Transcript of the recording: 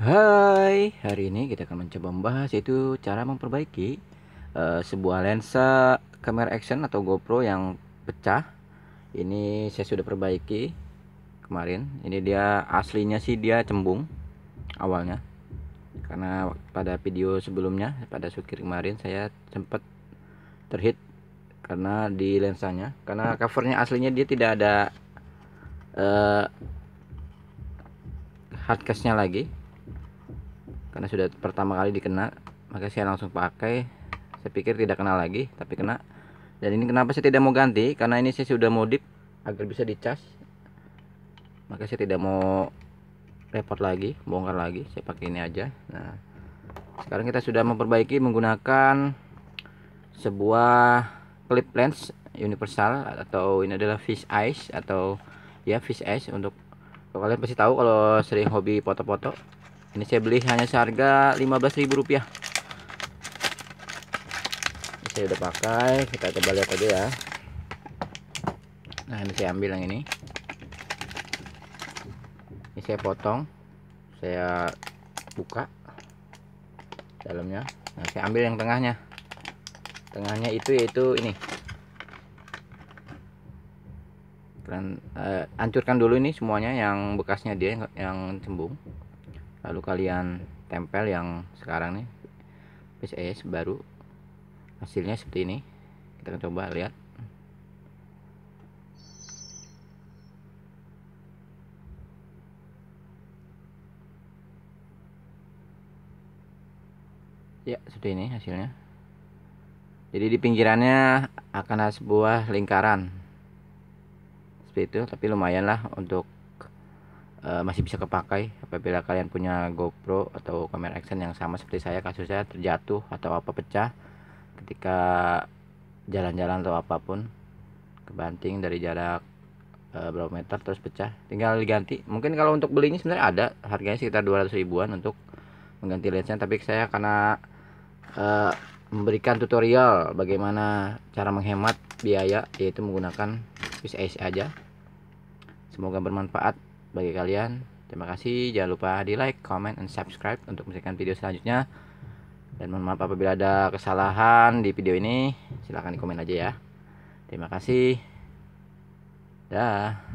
Hai, hari ini kita akan mencoba membahas yaitu cara memperbaiki uh, sebuah lensa kamera action atau GoPro yang pecah. Ini saya sudah perbaiki kemarin. Ini dia aslinya sih dia cembung awalnya. Karena pada video sebelumnya pada sukir kemarin saya sempat terhit karena di lensanya. Karena covernya aslinya dia tidak ada uh, hardcase-nya lagi karena sudah pertama kali dikena maka saya langsung pakai saya pikir tidak kena lagi tapi kena dan ini kenapa saya tidak mau ganti karena ini saya sudah modif agar bisa dicas maka saya tidak mau repot lagi bongkar lagi saya pakai ini aja nah sekarang kita sudah memperbaiki menggunakan sebuah clip lens universal atau ini adalah fish eyes atau ya fish eyes untuk kalau kalian pasti tahu kalau sering hobi foto-foto ini saya beli hanya seharga Rp15.000 saya udah pakai kita coba lihat aja ya nah ini saya ambil yang ini ini saya potong saya buka dalamnya nah saya ambil yang tengahnya tengahnya itu yaitu ini dan eh, hancurkan dulu ini semuanya yang bekasnya dia yang cembung lalu kalian tempel yang sekarang nih PCS baru hasilnya seperti ini kita akan coba lihat ya seperti ini hasilnya jadi di pinggirannya akan ada sebuah lingkaran seperti itu tapi lumayan lah untuk Eh, masih bisa kepakai apabila kalian punya GoPro atau kamera action yang sama seperti saya kasusnya terjatuh atau apa pecah ketika jalan-jalan atau apapun kebanting dari jarak uh, berapa meter terus pecah tinggal diganti mungkin kalau untuk beli ini sebenarnya ada harganya sekitar 200 ribuan untuk mengganti lensnya tapi saya karena uh, memberikan tutorial bagaimana cara menghemat biaya yaitu menggunakan PCS aja semoga bermanfaat bagi kalian. Terima kasih, jangan lupa di like, comment, and subscribe untuk menyaksikan video selanjutnya. Dan mohon maaf apabila ada kesalahan di video ini, silahkan di komen aja ya. Terima kasih. Dah.